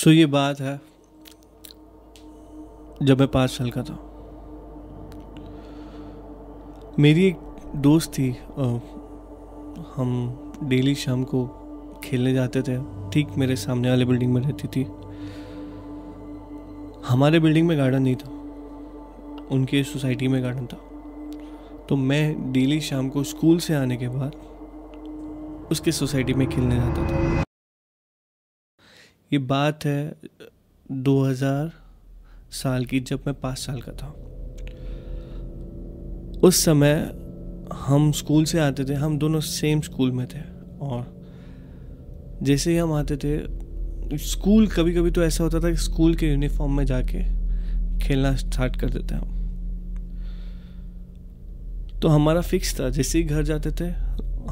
सो ये बात है जब मैं पाँच साल का था मेरी एक दोस्त थी हम डेली शाम को खेलने जाते थे ठीक मेरे सामने वाले बिल्डिंग में रहती थी हमारे बिल्डिंग में गार्डन नहीं था उनके सोसाइटी में गार्डन था तो मैं डेली शाम को स्कूल से आने के बाद उसके सोसाइटी में खेलने जाता था ये बात है 2000 साल की जब मैं पाँच साल का था उस समय हम स्कूल से आते थे हम दोनों सेम स्कूल में थे और जैसे ही हम आते थे स्कूल कभी कभी तो ऐसा होता था कि स्कूल के यूनिफॉर्म में जाके खेलना स्टार्ट कर देते हम तो हमारा फिक्स था जैसे ही घर जाते थे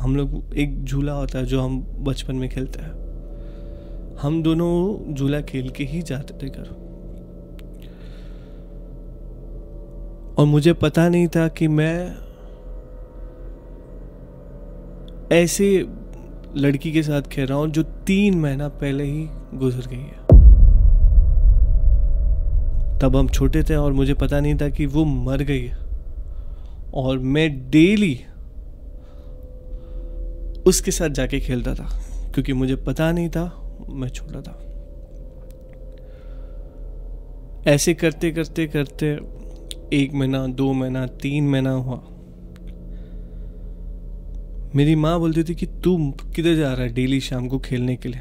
हम लोग एक झूला होता है जो हम बचपन में खेलते हैं हम दोनों झूला खेल के ही जाते थे घर और मुझे पता नहीं था कि मैं ऐसे लड़की के साथ खेल रहा हूं जो तीन महीना पहले ही गुजर गई है तब हम छोटे थे और मुझे पता नहीं था कि वो मर गई है और मैं डेली उसके साथ जाके खेलता था क्योंकि मुझे पता नहीं था मैं छोड़ा था ऐसे करते करते करते एक महीना दो महीना तीन महीना हुआ मेरी माँ बोलती थी कि तू किधर जा रहा है डेली शाम को खेलने के लिए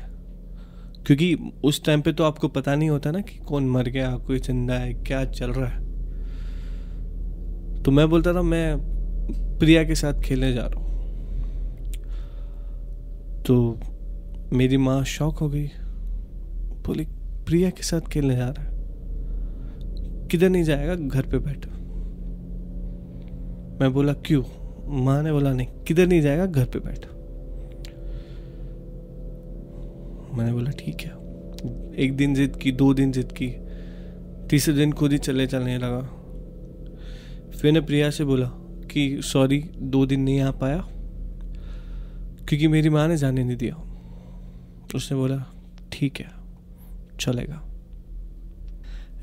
क्योंकि उस टाइम पे तो आपको पता नहीं होता ना कि कौन मर गया कोई जिंदा है क्या चल रहा है तो मैं बोलता था मैं प्रिया के साथ खेलने जा रहा हूँ तो मेरी माँ शौक हो गई बोली प्रिया के साथ खेलने जा रहा है किधर नहीं जाएगा घर पे बैठ मैं बोला क्यों माँ ने बोला नहीं किधर नहीं जाएगा घर पे बैठ मैंने बोला ठीक है एक दिन जिद की दो दिन जिद की तीसरे दिन खुद ही चले चलने लगा फिर ने प्रिया से बोला कि सॉरी दो दिन नहीं आ पाया क्योंकि मेरी माँ ने जाने नहीं दिया उसने बोला ठीक है चलेगा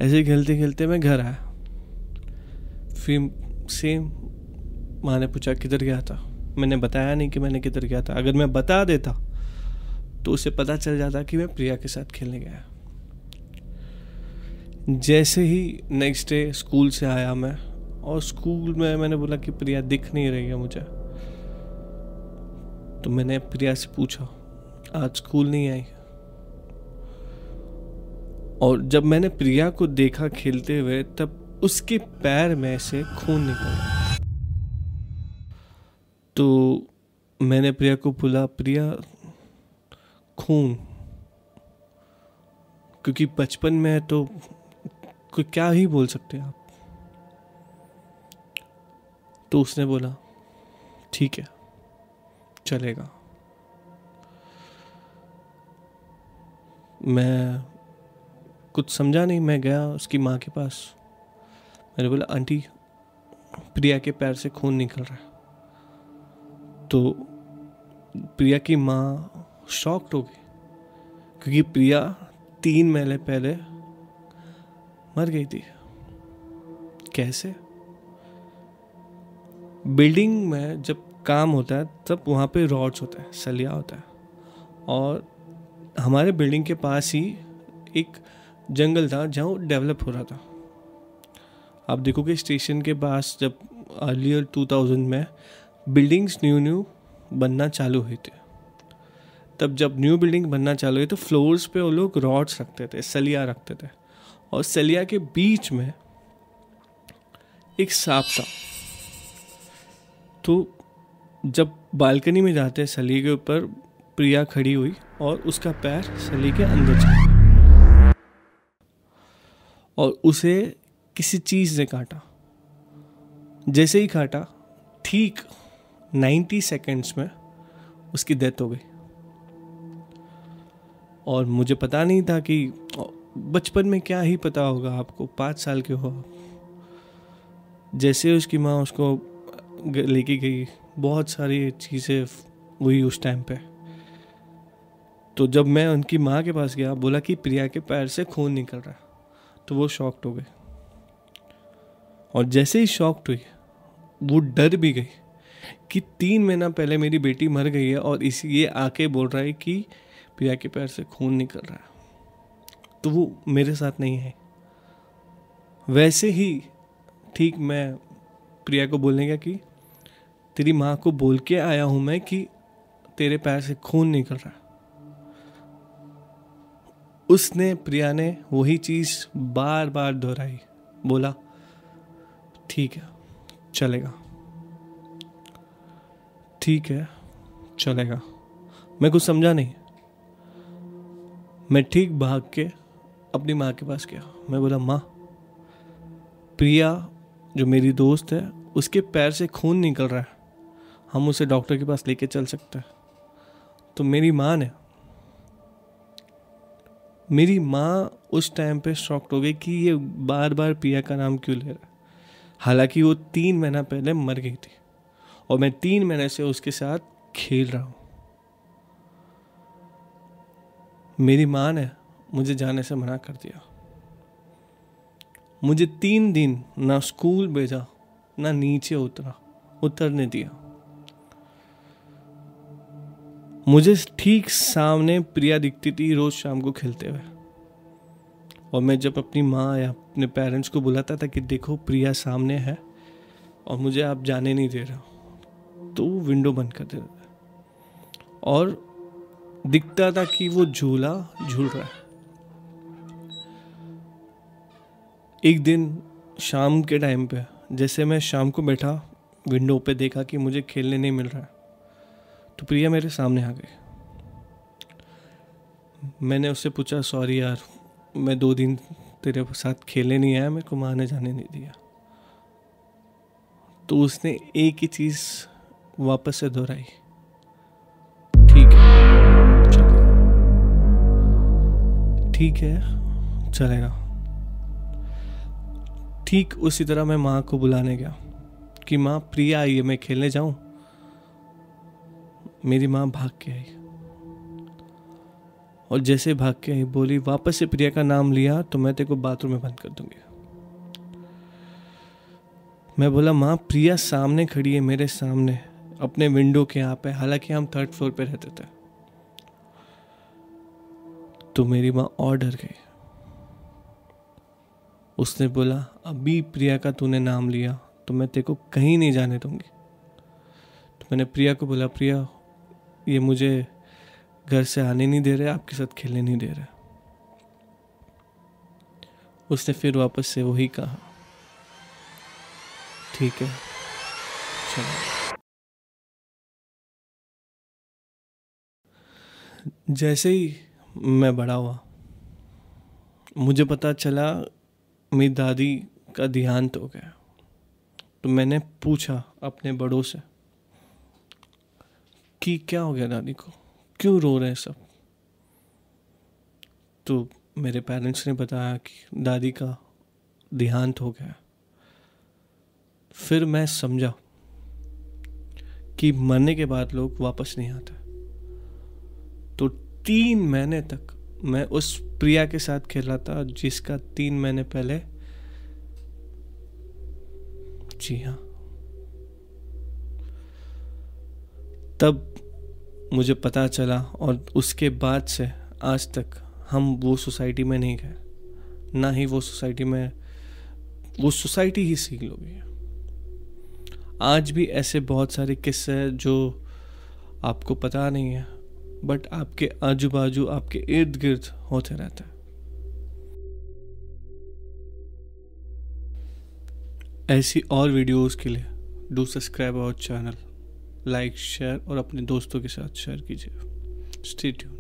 ऐसे खेलते खेलते मैं घर आया फिर सेम माँ ने पूछा किधर गया था मैंने बताया नहीं कि मैंने किधर गया था अगर मैं बता देता तो उसे पता चल जाता कि मैं प्रिया के साथ खेलने गया जैसे ही नेक्स्ट डे स्कूल से आया मैं और स्कूल में मैंने बोला कि प्रिया दिख नहीं रही है मुझे तो मैंने प्रिया से पूछा आज स्कूल नहीं आई और जब मैंने प्रिया को देखा खेलते हुए तब उसके पैर में से खून निकला तो मैंने प्रिया को बोला प्रिया खून क्योंकि बचपन में है तो कोई क्या ही बोल सकते हैं आप तो उसने बोला ठीक है चलेगा मैं कुछ समझा नहीं मैं गया उसकी माँ के पास मैंने बोला आंटी प्रिया के पैर से खून निकल रहा है तो प्रिया की माँ शॉक्ड हो गई क्योंकि प्रिया तीन महीने पहले मर गई थी कैसे बिल्डिंग में जब काम होता है तब वहाँ पे रॉड्स होते हैं सलिया होता है और हमारे बिल्डिंग के पास ही एक जंगल था जहाँ डेवलप हो रहा था आप देखोगे स्टेशन के पास जब अर्लियर 2000 में बिल्डिंग्स न्यू न्यू बनना चालू हुई थी तब जब न्यू बिल्डिंग बनना चालू हुई तो फ्लोर्स पे वो लोग रॉड्स रखते थे सलिया रखते थे और सलिया के बीच में एक सांप था तो जब बालकनी में जाते हैं सलिए के ऊपर प्रिया खड़ी हुई और उसका पैर सली के अंदर चला और उसे किसी चीज़ ने काटा जैसे ही काटा ठीक 90 सेकेंड्स में उसकी डेथ हो गई और मुझे पता नहीं था कि बचपन में क्या ही पता होगा आपको पाँच साल के हो जैसे उसकी माँ उसको लेके गई बहुत सारी चीज़ें हुई उस टाइम पे तो जब मैं उनकी माँ के पास गया बोला कि प्रिया के पैर से खून निकल रहा है तो वो शॉक्ड हो गए और जैसे ही शॉक्ड हुई वो डर भी गई कि तीन महीना पहले मेरी बेटी मर गई है और इसी ये आके बोल रहा है कि प्रिया के पैर से खून निकल रहा है तो वो मेरे साथ नहीं है वैसे ही ठीक मैं प्रिया को बोलने गया कि तेरी माँ को बोल के आया हूँ मैं कि तेरे पैर से खून निकल रहा है उसने प्रिया ने वही चीज़ बार बार दोहराई बोला ठीक है चलेगा ठीक है चलेगा मैं कुछ समझा नहीं मैं ठीक भाग के अपनी माँ के पास गया मैं बोला माँ प्रिया जो मेरी दोस्त है उसके पैर से खून निकल रहा है हम उसे डॉक्टर के पास लेके चल सकते हैं तो मेरी माँ ने मेरी माँ उस टाइम पे शॉक्ट हो गई कि ये बार बार पिया का नाम क्यों ले रहा हालांकि वो तीन महीना पहले मर गई थी और मैं तीन महीने से उसके साथ खेल रहा हूँ मेरी माँ ने मुझे जाने से मना कर दिया मुझे तीन दिन ना स्कूल भेजा ना नीचे उतरा उतरने दिया मुझे ठीक सामने प्रिया दिखती थी रोज़ शाम को खेलते हुए और मैं जब अपनी माँ या अपने पेरेंट्स को बुलाता था कि देखो प्रिया सामने है और मुझे आप जाने नहीं दे रहा तो वो विंडो बंद कर देता और दिखता था कि वो झूला झूल रहा है एक दिन शाम के टाइम पे जैसे मैं शाम को बैठा विंडो पे देखा कि मुझे खेलने नहीं मिल रहा है तो प्रिया मेरे सामने आ गई मैंने उससे पूछा सॉरी यार मैं दो दिन तेरे साथ खेले नहीं आया मेरे को माँ ने जाने नहीं दिया तो उसने एक ही चीज़ वापस से दोहराई ठीक है ठीक है चलेगा ठीक उसी तरह मैं माँ को बुलाने गया कि माँ प्रिया आइए मैं खेलने जाऊँ मेरी माँ भाग के आई और जैसे भाग के आई बोली वापस से प्रिया का नाम लिया तो मैं तेरे को बाथरूम में बंद कर दूंगी मैं बोला माँ प्रिया सामने खड़ी है मेरे सामने अपने विंडो के यहाँ पे हालांकि हम थर्ड फ्लोर पे रहते थे तो मेरी माँ और डर गई उसने बोला अभी प्रिया का तूने नाम लिया तो मैं तेरे को कहीं नहीं जाने दूंगी तो मैंने प्रिया को बोला प्रिया ये मुझे घर से आने नहीं दे रहे आपके साथ खेलने नहीं दे रहे उसने फिर वापस से वही कहा ठीक है चलो जैसे ही मैं बड़ा हुआ मुझे पता चला मेरी दादी का देहांत हो गया तो मैंने पूछा अपने बड़ों से कि क्या हो गया दादी को क्यों रो रहे हैं सब तो मेरे पेरेंट्स ने बताया कि दादी का देहांत हो गया फिर मैं समझा कि मरने के बाद लोग वापस नहीं आते तो तीन महीने तक मैं उस प्रिया के साथ खेला था जिसका तीन महीने पहले जी हाँ तब मुझे पता चला और उसके बाद से आज तक हम वो सोसाइटी में नहीं गए ना ही वो सोसाइटी में वो सोसाइटी ही सीख लोगी आज भी ऐसे बहुत सारे किस्से हैं जो आपको पता नहीं है बट आपके आजू बाजू आपके इर्द गिर्द होते रहते हैं ऐसी और वीडियोस के लिए do subscribe our channel like share और अपने दोस्तों के साथ शेयर कीजिए स्टे ट्यून